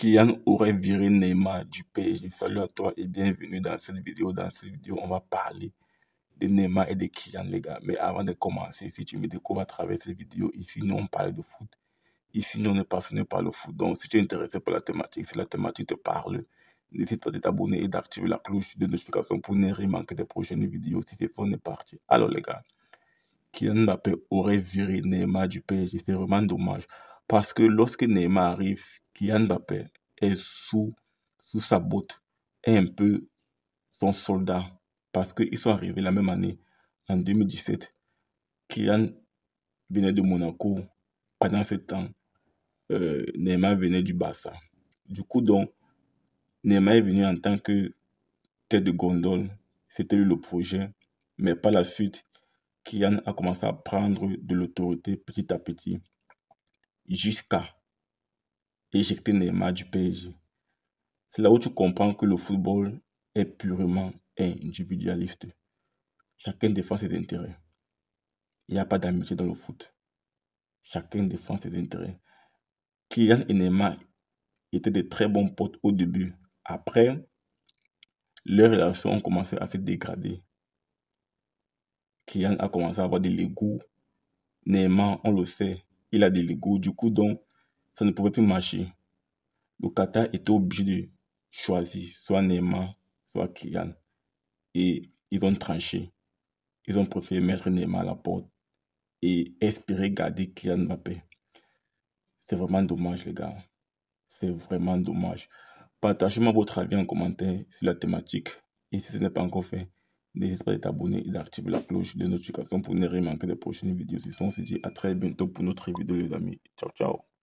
Kylian aurait viré Neymar du PSG. Salut à toi et bienvenue dans cette vidéo. Dans cette vidéo, on va parler de Neymar et de Kylian, les gars. Mais avant de commencer, si tu me découvres à travers cette vidéo, ici, nous, on parle de foot. Ici, nous, on est passionné par le foot. Donc, si tu es intéressé par la thématique, si la thématique te parle, n'hésite pas à t'abonner et d'activer la cloche de notification pour ne rien manquer des prochaines vidéos. Si c'est faux, on est parti. Alors, les gars, Kylian Mbappé aurait viré Neymar du PSG. C'est vraiment dommage. Parce que lorsque Neymar arrive, Kylian Mbappé est sous, sous sa botte, est un peu son soldat. Parce qu'ils sont arrivés la même année, en 2017. Kylian venait de Monaco pendant ce temps. Euh, Neymar venait du Barça. Du coup, donc, Neymar est venu en tant que tête de gondole. C'était le projet. Mais par la suite, Kylian a commencé à prendre de l'autorité petit à petit jusqu'à éjecter Neymar du PSG. C'est là où tu comprends que le football est purement individualiste. Chacun défend ses intérêts. Il n'y a pas d'amitié dans le foot. Chacun défend ses intérêts. Kylian et Neymar étaient de très bons potes au début. Après, leurs relations ont commencé à se dégrader. Kylian a commencé à avoir des l'ego. Neymar, on le sait, il a des légos, Du coup, donc, ça ne pouvait plus marcher. Le Qatar était obligé de choisir soit Neymar, soit Kylian. Et ils ont tranché. Ils ont préféré mettre Neymar à la porte et espérer garder Kylian Mbappé. C'est vraiment dommage, les gars. C'est vraiment dommage. Partagez-moi votre avis en commentaire sur la thématique. Et si ce n'est pas encore fait, N'hésite pas à t'abonner et d'activer la cloche de notification pour ne rien manquer des prochaines vidéos. ils on se dit à très bientôt pour notre vidéo, les amis. Ciao, ciao.